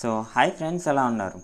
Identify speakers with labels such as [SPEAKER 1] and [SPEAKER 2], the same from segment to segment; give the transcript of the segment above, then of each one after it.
[SPEAKER 1] so hi friends ఎలా ఉన్నారు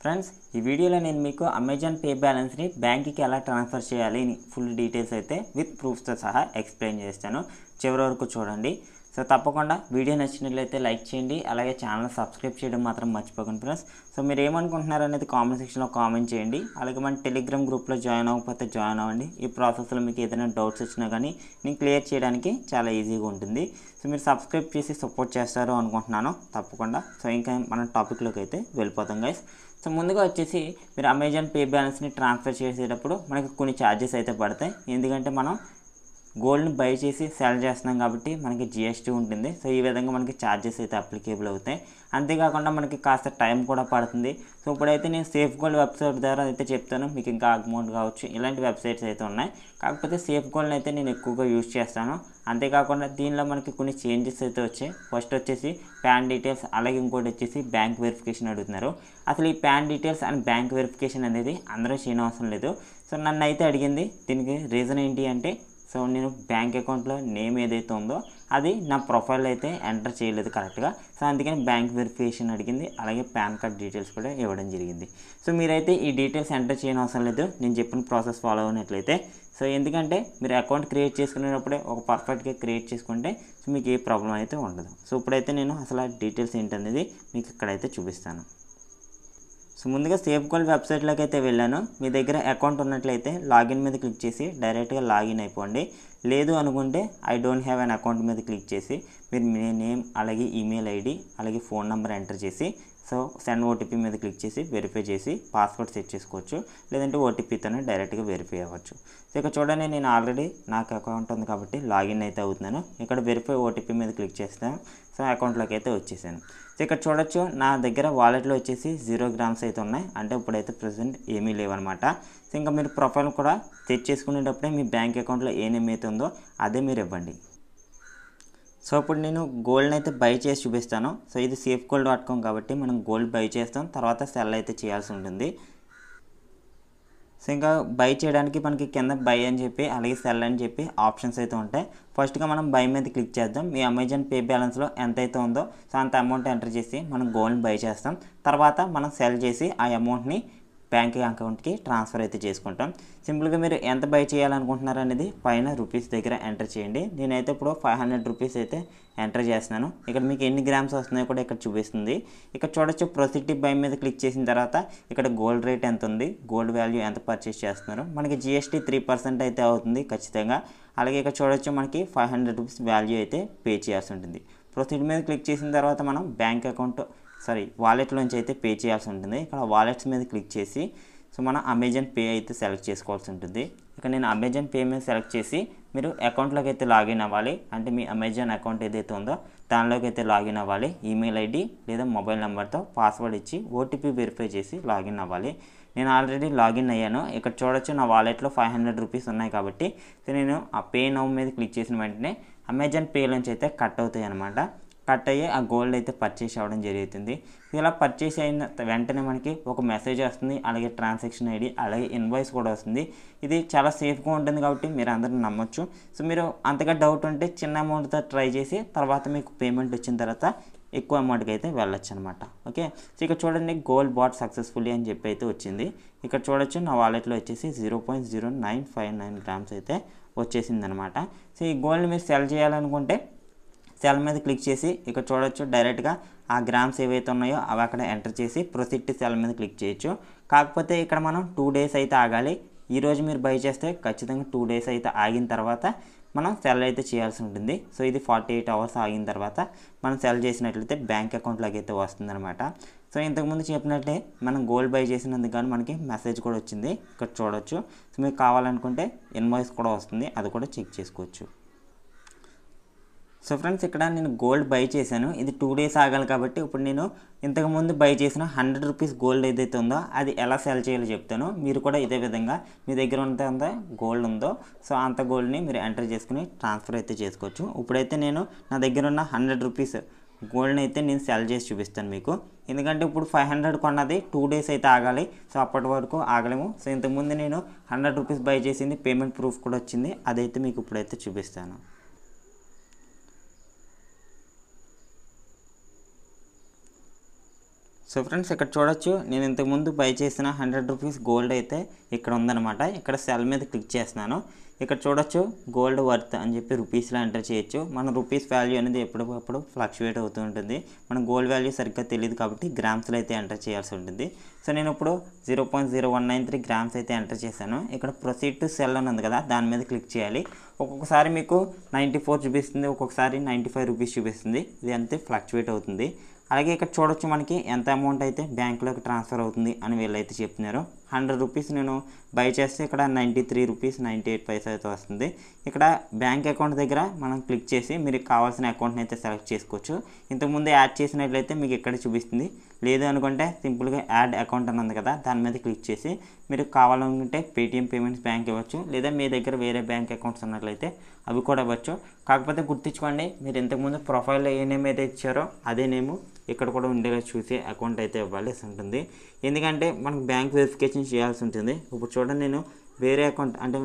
[SPEAKER 1] friends ఈ వీడియోలో నేను మీకు అమెజాన్ పే బ్యాలెన్స్ని బ్యాంక్కి ఎలా ట్రాన్స్ఫర్ చేయాలి ఫుల్ డీటెయిల్స్ అయితే విత్ ప్రూఫ్స్తో సహా ఎక్స్ప్లెయిన్ చేస్తాను చివరి వరకు చూడండి సో తప్పకుండా వీడియో నచ్చినట్లయితే లైక్ చేయండి అలాగే ఛానల్ సబ్స్క్రైబ్ చేయడం మాత్రం మర్చిపోకండి ఫ్రెండ్స్ సో మీరు ఏమనుకుంటున్నారు అనేది కామెంట్ సెక్షన్లో కామెంట్ చేయండి అలాగే మన టెలిగ్రామ్ గ్రూప్లో జాయిన్ అవ్వకపోతే జాయిన్ అవ్వండి ఈ ప్రాసెస్లో మీకు ఏదైనా డౌట్స్ వచ్చినా కానీ నేను క్లియర్ చేయడానికి చాలా ఈజీగా ఉంటుంది సో మీరు సబ్స్క్రైబ్ చేసి సపోర్ట్ చేస్తారు అనుకుంటున్నాను తప్పకుండా సో ఇంకా మనం టాపిక్లోకి అయితే వెళ్ళిపోతాం గైస్ సో ముందుగా వచ్చేసి మీరు అమెజాన్ పే బ్యాలెన్స్ని ట్రాన్స్ఫర్ చేసేటప్పుడు మనకి కొన్ని ఛార్జెస్ అయితే పడతాయి ఎందుకంటే మనం గోల్డ్ని బై చేసి సెల్ చేస్తున్నాం కాబట్టి మనకి జిఎస్టీ ఉంటుంది సో ఈ విధంగా మనకి ఛార్జెస్ అయితే అప్లికేబుల్ అవుతాయి అంతేకాకుండా మనకి కాస్త టైం కూడా పడుతుంది సో ఇప్పుడైతే నేను సేఫ్ గోల్డ్ వెబ్సైట్ ద్వారా అయితే చెప్తాను మీకు ఇంకా అమౌంట్ కావచ్చు ఇలాంటి వెబ్సైట్స్ అయితే ఉన్నాయి కాకపోతే సేఫ్ గోల్డ్ని అయితే నేను ఎక్కువగా యూజ్ చేస్తాను అంతేకాకుండా దీనిలో మనకి కొన్ని చేంజెస్ అయితే వచ్చాయి ఫస్ట్ వచ్చేసి ప్యాన్ డీటెయిల్స్ అలాగే ఇంకోటి వచ్చేసి బ్యాంక్ వెరిఫికేషన్ అడుగుతున్నారు అసలు ఈ PAN details and bank verification అనేది అందరూ చేయనవసరం లేదు సో నన్ను అయితే అడిగింది దీనికి రీజన్ ఏంటి అంటే సో నేను బ్యాంక్ అకౌంట్లో నేమ్ ఏదైతే ఉందో అది నా ప్రొఫైల్ అయితే ఎంటర్ చేయలేదు కరెక్ట్గా సో అందుకని బ్యాంక్ వెరిఫికేషన్ అడిగింది అలాగే పాన్ కార్డ్ డీటెయిల్స్ కూడా ఇవ్వడం జరిగింది సో మీరైతే ఈ డీటెయిల్స్ ఎంటర్ చేయని అవసరం లేదు నేను చెప్పిన ప్రాసెస్ ఫాలో అయినట్లయితే సో ఎందుకంటే మీరు అకౌంట్ క్రియేట్ చేసుకునేటప్పుడే ఒక పర్ఫెక్ట్గా క్రియేట్ చేసుకుంటే మీకు ఏ ప్రాబ్లం అయితే ఉండదు సో ఇప్పుడైతే నేను అసలు డీటెయిల్స్ ఏంటనేది మీకు ఇక్కడైతే చూపిస్తాను సో ముందుగా సేఫ్ గోల్డ్ వెబ్సైట్లోకి అయితే వెళ్ళాను మీ దగ్గర అకౌంట్ ఉన్నట్లయితే లాగిన్ మీద క్లిక్ చేసి డైరెక్ట్గా లాగిన్ అయిపోండి లేదు అనుకుంటే I don't have an account మీద క్లిక్ చేసి మీరు మీ నేమ్ అలాగే ఈమెయిల్ ఐడి అలాగే ఫోన్ నెంబర్ ఎంటర్ చేసి సో సెండ్ ఓటీపీ మీద క్లిక్ చేసి వెరిఫై చేసి పాస్వర్డ్ సెట్ చేసుకోవచ్చు లేదంటే ఓటీపీతోనే డైరెక్ట్గా వెరిఫై అవ్వచ్చు సో ఇక్కడ చూడండి నేను ఆల్రెడీ నాకు అకౌంట్ ఉంది కాబట్టి లాగిన్ అయితే అవుతున్నాను ఇక్కడ వెరిఫై ఓటీపీ మీద క్లిక్ చేస్తాను సో అకౌంట్లోకి అయితే వచ్చేసాను సో ఇక్కడ చూడొచ్చు నా దగ్గర వాలెట్లో వచ్చేసి జీరో గ్రామ్స్ అయితే ఉన్నాయి అంటే ఇప్పుడైతే ప్రజెంట్ ఏమీ లేవన్నమాట సో ఇంకా మీరు ప్రొఫైల్ కూడా సెట్ చేసుకునేటప్పుడే మీ బ్యాంక్ అకౌంట్లో ఏమేమి అయితే ఉందో అదే మీరు ఇవ్వండి సో ఇప్పుడు నేను గోల్డ్ని అయితే బై చేసి చూపిస్తాను సో ఇది సేఫ్ గోల్డ్ డాట్ కామ్ కాబట్టి మనం గోల్డ్ బై చేస్తాం తర్వాత సెల్ అయితే చేయాల్సి ఉంటుంది సో ఇంకా బై చేయడానికి మనకి కింద బై అని చెప్పి అలాగే సెల్ అని చెప్పి ఆప్షన్స్ అయితే ఉంటాయి ఫస్ట్గా మనం బై మీద క్లిక్ చేద్దాం మీ అమెజాన్ పే బ్యాలెన్స్లో ఎంత అయితే ఉందో సో అంత అమౌంట్ ఎంటర్ చేసి మనం గోల్డ్ బై చేస్తాం తర్వాత మనం సెల్ చేసి ఆ అమౌంట్ని బ్యాంక్ అకౌంట్కి ట్రాన్స్ఫర్ అయితే చేసుకుంటాం సింపుల్గా మీరు ఎంత బై చేయాలనుకుంటున్నారు అనేది పైన రూపీస్ దగ్గర ఎంటర్ చేయండి నేనైతే ఇప్పుడు ఫైవ్ హండ్రెడ్ రూపీస్ అయితే ఎంటర్ చేస్తున్నాను ఇక్కడ మీకు ఎన్ని గ్రామ్స్ వస్తున్నాయో కూడా ఇక్కడ చూపిస్తుంది ఇక్కడ చూడొచ్చు ప్రొసిటివ్ బై మీద క్లిక్ చేసిన తర్వాత ఇక్కడ గోల్డ్ రేట్ ఎంత ఉంది గోల్డ్ వాల్యూ ఎంత పర్చేస్ చేస్తున్నారు మనకి జిఎస్టీ త్రీ పర్సెంట్ అయితే అవుతుంది ఖచ్చితంగా అలాగే ఇక్కడ చూడొచ్చు మనకి ఫైవ్ హండ్రెడ్ రూపీస్ వాల్యూ అయితే పే చేయాల్సి ఉంటుంది ప్రొసీడ్ మీద క్లిక్ చేసిన తర్వాత మనం బ్యాంక్ అకౌంట్ సారీ వాలెట్లోంచి అయితే పే చేయాల్సి ఉంటుంది ఇక్కడ వాలెట్స్ మీద క్లిక్ చేసి సో మనం అమెజాన్ పే అయితే సెలెక్ట్ చేసుకోవాల్సి ఉంటుంది ఇక్కడ నేను అమెజాన్ పే మీద సెలెక్ట్ చేసి మీరు అకౌంట్లోకి అయితే లాగిన్ అవ్వాలి అంటే మీ అమెజాన్ అకౌంట్ ఏదైతే ఉందో దానిలోకి అయితే లాగిన్ అవ్వాలి ఈమెయిల్ ఐడి లేదా మొబైల్ నెంబర్తో పాస్వర్డ్ ఇచ్చి ఓటీపీ వెరిఫై చేసి లాగిన్ అవ్వాలి నేను ఆల్రెడీ లాగిన్ అయ్యాను ఇక్కడ చూడొచ్చు నా వాలెట్లో ఫైవ్ హండ్రెడ్ రూపీస్ ఉన్నాయి కాబట్టి నేను ఆ పే నౌ మీద క్లిక్ చేసిన వెంటనే అమెజాన్ పే నుంచి అయితే కట్ అవుతాయి అనమాట కట్ అయ్యి ఆ గోల్డ్ అయితే పర్చేస్ అవ్వడం జరుగుతుంది ఇలా పర్చేస్ అయిన వెంటనే మనకి ఒక మెసేజ్ వస్తుంది అలాగే ట్రాన్సాక్షన్ ఐడి అలాగే ఇన్వాయిస్ కూడా వస్తుంది ఇది చాలా సేఫ్గా ఉంటుంది కాబట్టి మీరు అందరూ నమ్మొచ్చు సో మీరు అంతగా డౌట్ ఉంటే చిన్న అమౌంట్తో ట్రై చేసి తర్వాత మీకు పేమెంట్ వచ్చిన తర్వాత ఎక్కువ అమౌంట్కి అయితే వెళ్ళొచ్చు అనమాట ఓకే సో ఇక్కడ చూడండి గోల్డ్ బాట్ సక్సెస్ఫుల్లీ అని చెప్పి అయితే వచ్చింది ఇక్కడ చూడొచ్చు నా వాలెట్లో వచ్చేసి zero point zero nine five nine grams అయితే వచ్చేసింది అనమాట సో ఈ గోల్డ్ మీరు సెల్ చేయాలనుకుంటే సెల్ మీద క్లిక్ చేసి ఇక్కడ చూడొచ్చు డైరెక్ట్గా ఆ గ్రామ్స్ ఏవైతే ఉన్నాయో అవి అక్కడ ఎంటర్ చేసి ప్రొసీడ్ సెల్ మీద క్లిక్ చేయొచ్చు కాకపోతే ఇక్కడ మనం టూ డేస్ అయితే ఆగాలి ఈరోజు మీరు బై చేస్తే ఖచ్చితంగా టూ డేస్ అయితే ఆగిన తర్వాత మనం సెల్ అయితే చేయాల్సి ఉంటుంది సో ఇది ఫార్టీ ఎయిట్ అవర్స్ ఆగిన తర్వాత మనం సెల్ చేసినట్లయితే బ్యాంక్ అకౌంట్లోకి అయితే వస్తుందన్నమాట సో ఇంతకుముందు చెప్పినట్టే మనం గోల్డ్ బై చేసినందుకు కానీ మనకి మెసేజ్ కూడా వచ్చింది ఇక్కడ చూడొచ్చు సో మీకు కావాలనుకుంటే ఇన్వాయిస్ కూడా వస్తుంది అది కూడా చెక్ చేసుకోవచ్చు సో ఫ్రెండ్స్ ఇక్కడ నేను గోల్డ్ బై చేశాను ఇది టూ డేస్ ఆగాలి కాబట్టి ఇప్పుడు నేను ఇంతకుముందు బై చేసిన హండ్రెడ్ రూపీస్ గోల్డ్ ఏదైతే ఉందో అది ఎలా సెల్ చేయాలో చెప్తాను మీరు కూడా ఇదే విధంగా మీ దగ్గర ఉంటే గోల్డ్ ఉందో సో అంత గోల్డ్ని మీరు ఎంటర్ చేసుకుని ట్రాన్స్ఫర్ అయితే చేసుకోవచ్చు ఇప్పుడైతే నేను నా దగ్గర ఉన్న హండ్రెడ్ రూపీస్ గోల్డ్ని అయితే నేను సెల్ చేసి చూపిస్తాను మీకు ఎందుకంటే ఇప్పుడు ఫైవ్ హండ్రెడ్ కొన్నది టూ డేస్ అయితే ఆగాలి సో అప్పటి వరకు ఆగలేము సో ఇంతకుముందు నేను హండ్రెడ్ రూపీస్ బై చేసింది పేమెంట్ ప్రూఫ్ కూడా వచ్చింది అదైతే మీకు ఇప్పుడైతే చూపిస్తాను సో ఫ్రెండ్స్ ఇక్కడ చూడొచ్చు నేను ఇంతకుముందు బై చేసిన హండ్రెడ్ రూపీస్ గోల్డ్ అయితే ఇక్కడ ఉందనమాట ఇక్కడ సెల్ మీద క్లిక్ చేస్తున్నాను ఇక్కడ చూడొచ్చు గోల్డ్ వర్త్ అని చెప్పి రూపీస్లో ఎంటర్ చేయొచ్చు మన రూపీస్ వాల్యూ అనేది ఎప్పటికప్పుడు ఫ్లక్చువేట్ అవుతూ ఉంటుంది మన గోల్డ్ వాల్యూ సరిగ్గా తెలియదు కాబట్టి గ్రామ్స్లో అయితే ఎంటర్ చేయాల్సి ఉంటుంది సో నేను ఇప్పుడు zero point zero one nine three grams అయితే ఎంటర్ చేశాను ఇక్కడ ప్రొసీడ్ టు సెల్ అని ఉంది కదా దాని మీద క్లిక్ చేయాలి ఒక్కొక్కసారి మీకు నైంటీ ఫోర్ చూపిస్తుంది ఒక్కొక్కసారి నైంటీ ఫైవ్ రూపీస్ చూపిస్తుంది ఇది అంతే ఫ్లక్చువేట్ అవుతుంది అలాగే ఇక్కడ చూడొచ్చు మనకి ఎంత అమౌంట్ అయితే బ్యాంకులోకి ట్రాన్స్ఫర్ అవుతుంది అని వీళ్ళైతే చెప్తున్నారు హండ్రెడ్ రూపీస్ నేను బై చేస్తే ఇక్కడ ninety three rupees ninety eight పైస అయితే వస్తుంది ఇక్కడ బ్యాంక్ అకౌంట్ దగ్గర మనం క్లిక్ చేసి మీరు కావాల్సిన అకౌంట్ని అయితే సెలెక్ట్ చేసుకోవచ్చు ఇంతకుముందు యాడ్ చేసినట్లయితే మీకు ఇక్కడ చూపిస్తుంది లేదు అనుకుంటే సింపుల్గా యాడ్ అకౌంట్ అని ఉంది కదా దాని మీద క్లిక్ చేసి మీరు కావాలనుకుంటే పేటిఎం పేమెంట్స్ బ్యాంక్ ఇవ్వచ్చు లేదా మీ దగ్గర వేరే బ్యాంక్ అకౌంట్స్ ఉన్నట్లయితే అవి కూడా ఇవ్వచ్చు కాకపోతే గుర్తించుకోండి మీరు ఇంతకుముందు ప్రొఫైల్లో ఏ నేమ్ అయితే ఇచ్చారో అదే నేము ఇక్కడ కూడా ఉండేలా చూసి అకౌంట్ అయితే ఇవ్వాల్సి ఉంటుంది ఎందుకంటే మనకు బ్యాంక్ వెరిఫికేషన్ చేయాల్సి ఉంటుంది ఇప్పుడు చూడండి నేను వేరే అకౌంట్ అంటే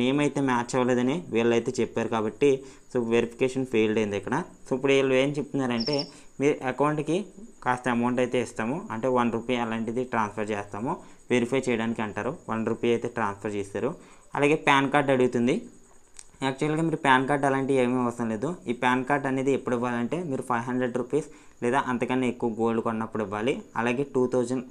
[SPEAKER 1] నేమ్ అయితే మ్యాచ్ అవ్వలేదని వీళ్ళు అయితే చెప్పారు కాబట్టి సో వెరిఫికేషన్ ఫెయిల్డ్ అయింది ఇక్కడ సో ఇప్పుడు వీళ్ళు ఏం చెప్తున్నారంటే మీ అకౌంట్కి కాస్త అమౌంట్ అయితే ఇస్తాము అంటే వన్ రూపీ అలాంటిది ట్రాన్స్ఫర్ చేస్తాము వెరిఫై చేయడానికి అంటారు వన్ రూపీ అయితే ట్రాన్స్ఫర్ చేస్తారు అలాగే పాన్ కార్డ్ అడుగుతుంది యాక్చువల్గా మీరు పాన్ కార్డ్ అలాంటివి ఏమీ అవసరం లేదు ఈ పాన్ కార్డ్ అనేది ఎప్పుడు ఇవ్వాలంటే మీరు ఫైవ్ హండ్రెడ్ రూపీస్ లేదా అంతకన్నా ఎక్కువ గోల్డ్ కొన్నప్పుడు ఇవ్వాలి అలాగే టూ థౌజండ్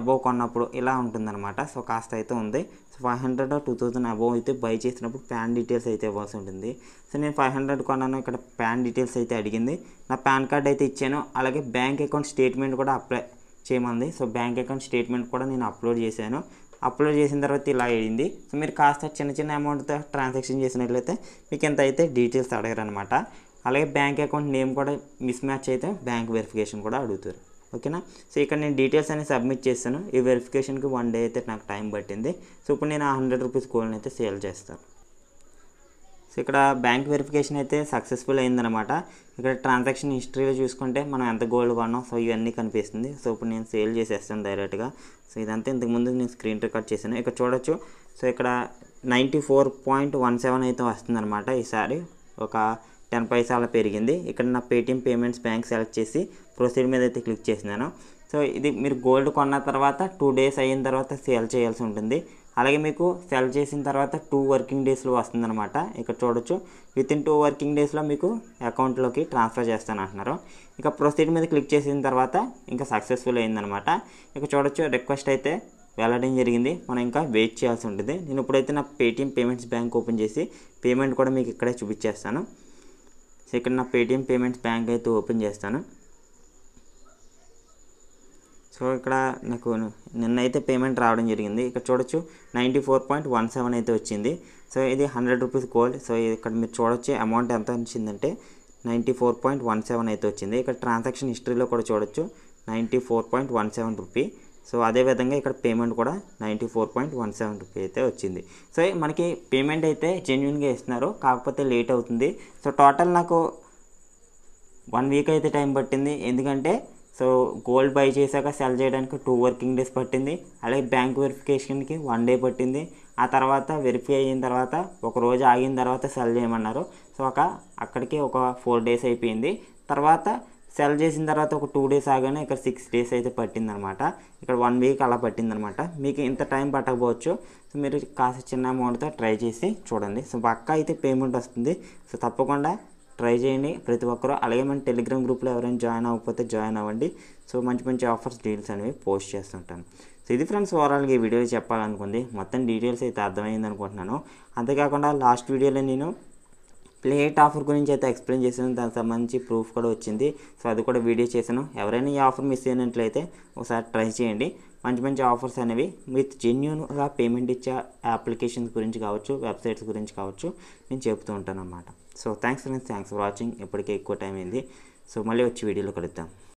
[SPEAKER 1] అబోవ్ కొన్నప్పుడు ఇలా ఉంటుందన్నమాట సో కాస్త అయితే ఉంది so five hundred two thousand above అయితే బై చేసినప్పుడు ప్యాన్ డీటెయిల్స్ అయితే ఇవ్వాల్సి ఉంటుంది సో నేను ఫైవ్ హండ్రెడ్ కొన్నాను ఇక్కడ ప్యాన్ డీటెయిల్స్ అయితే అడిగింది నా ప్యాన్ కార్డ్ అయితే ఇచ్చాను అలాగే బ్యాంక్ అకౌంట్ స్టేట్మెంట్ కూడా అప్లై చేయమంది సో బ్యాంక్ అకౌంట్ స్టేట్మెంట్ కూడా నేను అప్లోడ్ చేశాను అప్లోడ్ చేసిన తర్వాత ఇలా అయ్యింది సో మీరు కాస్త చిన్న చిన్న అమౌంట్తో ట్రాన్సాక్షన్ చేసినట్లయితే మీకు ఎంత అయితే డీటెయిల్స్ అడగరు అనమాట అలాగే బ్యాంక్ అకౌంట్ నేమ్ కూడా మిస్ మ్యాచ్ అయితే బ్యాంక్ వెరిఫికేషన్ కూడా అడుగుతారు ఓకేనా సో ఇక్కడ నేను డీటెయిల్స్ అనేది సబ్మిట్ చేస్తాను ఈ వెరిఫికేషన్కి వన్ డే అయితే నాకు టైం పట్టింది సో ఇప్పుడు నేను ఆ హండ్రెడ్ రూపీస్ కోల్ని అయితే సేల్ చేస్తాను సో ఇక్కడ బ్యాంక్ వెరిఫికేషన్ అయితే సక్సెస్ఫుల్ అయిందనమాట ఇక్కడ ట్రాన్సాక్షన్ హిస్టరీలో చూసుకుంటే మనం ఎంత గోల్డ్ కొన్నాం సో ఇవన్నీ కనిపిస్తుంది సో ఇప్పుడు నేను సేల్ చేసేస్తాను డైరెక్ట్గా సో ఇదంతా ఇంతకుముందు నేను స్క్రీన్ రికార్డ్ చేశాను ఇక్కడ చూడొచ్చు సో ఇక్కడ ninety four point one seven అయితే వస్తుందన్నమాట ఈసారి ఒక టెన్ పైసాల పెరిగింది ఇక్కడ నా పేటిఎం పేమెంట్స్ బ్యాంక్ సెలెక్ట్ చేసి ప్రొసీడ్ మీద అయితే క్లిక్ చేసినాను సో ఇది మీరు గోల్డ్ కొన్న తర్వాత టూ డేస్ అయిన తర్వాత సేల్ చేయాల్సి ఉంటుంది అలాగే మీకు సెల్ చేసిన తర్వాత టూ వర్కింగ్ డేస్లో వస్తుందన్నమాట ఇక్కడ చూడొచ్చు విత్ ఇన్ టూ వర్కింగ్ డేస్లో మీకు అకౌంట్లోకి ట్రాన్స్ఫర్ చేస్తాను అంటున్నారు ఇక ప్రొసీడ్ మీద క్లిక్ చేసిన తర్వాత ఇంకా సక్సెస్ఫుల్ అయిందనమాట ఇక చూడొచ్చు రిక్వెస్ట్ అయితే వెళ్ళడం జరిగింది మనం ఇంకా వెయిట్ చేయాల్సి ఉంటుంది నేను ఇప్పుడైతే నా పేటిఎం పేమెంట్స్ బ్యాంక్ ఓపెన్ చేసి పేమెంట్ కూడా మీకు ఇక్కడే చూపించేస్తాను సో ఇక్కడ నా పేటిఎం పేమెంట్స్ బ్యాంక్ అయితే ఓపెన్ చేస్తాను సో ఇక్కడ నాకు నిన్నైతే పేమెంట్ రావడం జరిగింది ఇక్కడ చూడొచ్చు ninety four point one seven అయితే వచ్చింది సో ఇది హండ్రెడ్ రూపీస్ గోల్డ్ సో ఇక్కడ మీరు చూడొచ్చు అమౌంట్ ఎంత వచ్చిందంటే ninety four point one seven అయితే వచ్చింది ఇక్కడ ట్రాన్సాక్షన్ హిస్టరీలో కూడా చూడొచ్చు ninety four point one seven rupee so అదేవిధంగా ఇక్కడ పేమెంట్ కూడా ninety four point one seven rupee అయితే వచ్చింది సో మనకి పేమెంట్ అయితే జెన్యున్గా ఇస్తున్నారు కాకపోతే లేట్ అవుతుంది సో టోటల్ నాకు వన్ వీక్ అయితే టైం పట్టింది ఎందుకంటే సో గోల్డ్ బై చేశాక సెల్ చేయడానికి టూ వర్కింగ్ డేస్ పట్టింది అలాగే బ్యాంక్ వెరిఫికేషన్కి వన్ డే పట్టింది ఆ తర్వాత వెరిఫై అయిన తర్వాత ఒక రోజు ఆగిన తర్వాత సెల్ చేయమన్నారు సో ఒక అక్కడికి ఒక ఫోర్ డేస్ అయిపోయింది తర్వాత సెల్ చేసిన తర్వాత ఒక టూ డేస్ ఆగానే ఇక్కడ సిక్స్ డేస్ అయితే పట్టిందనమాట ఇక్కడ వన్ వీక్ అలా పట్టిందనమాట మీకు ఇంత టైం పట్టకపోవచ్చు సో మీరు కాస్త చిన్న అమౌంట్తో ట్రై చేసి చూడండి సో పక్క అయితే పేమెంట్ వస్తుంది సో తప్పకుండా ట్రై చేయండి ప్రతి ఒక్కరూ అలాగే మన టెలిగ్రామ్ గ్రూప్లో ఎవరైనా జాయిన్ అవ్వకపోతే జాయిన్ అవ్వండి సో మంచి మంచి ఆఫర్స్ డీల్స్ అనేవి పోస్ట్ చేస్తుంటాను సో ఇది ఫ్రెండ్స్ ఓవరాల్గా ఈ వీడియో చెప్పాలనుకుంది మొత్తం డీటెయిల్స్ అయితే అర్థమైంది అనుకుంటున్నాను అంతేకాకుండా లాస్ట్ వీడియోలో నేను ప్లేట్ ఆఫర్ గురించి అయితే ఎక్స్ప్లెయిన్ చేశాను దానికి సంబంధించి ప్రూఫ్ కూడా వచ్చింది సో అది కూడా వీడియో చేశాను ఎవరైనా ఈ ఆఫర్ మిస్ అయినట్లయితే ఒకసారి ట్రై చేయండి మంచి మంచి ఆఫర్స్ అనేవి విత్ జెన్యున్గా పేమెంట్ ఇచ్చే అప్లికేషన్స్ గురించి కావచ్చు వెబ్సైట్స్ గురించి కావచ్చు నేను చెప్తూ ఉంటాను అన్నమాట so thanks friends thanks for watching ఇప్పటికే ఎక్కువ టైం అయింది సో మళ్ళీ వచ్చి వీడియోలో కలుద్దాం